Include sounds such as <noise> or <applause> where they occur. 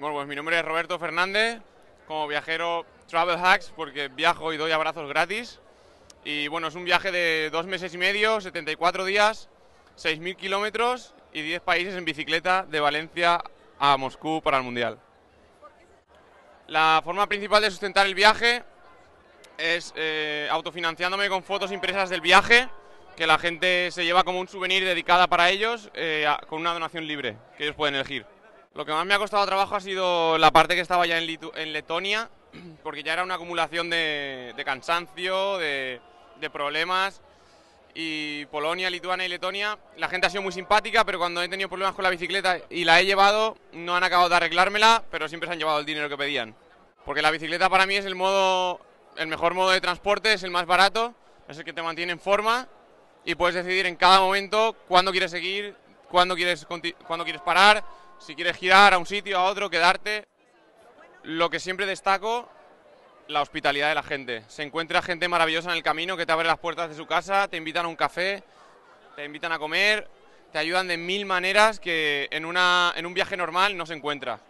Bueno, pues mi nombre es Roberto Fernández, como viajero Travel Hacks, porque viajo y doy abrazos gratis. Y bueno, es un viaje de dos meses y medio, 74 días, 6.000 kilómetros y 10 países en bicicleta de Valencia a Moscú para el Mundial. La forma principal de sustentar el viaje es eh, autofinanciándome con fotos impresas del viaje, que la gente se lleva como un souvenir dedicada para ellos, eh, con una donación libre que ellos pueden elegir. Lo que más me ha costado trabajo ha sido la parte que estaba ya en, en Letonia, <clears throat> porque ya era una acumulación de, cansancio, de, problemas. Y Polonia, Lituania y Letonia, la gente ha sido muy simpática, pero cuando he tenido problemas con la bicicleta y la he llevado, no han acabado de arreglármela, pero siempre se han llevado el dinero que pedían. Porque la bicicleta para mí es el, modo, el mejor modo de transporte, es el más barato, es el que te mantiene en forma y puedes decidir en cada momento cuándo quieres seguir, cuándo quieres, cuándo quieres parar si quieres girar a un sitio, a otro, quedarte. Lo que siempre destaco, la hospitalidad de la gente. Se encuentra gente maravillosa en el camino que te abre las puertas de su casa, te invitan a un café, te invitan a comer, te ayudan de mil maneras que en, una, en un viaje normal no se encuentra.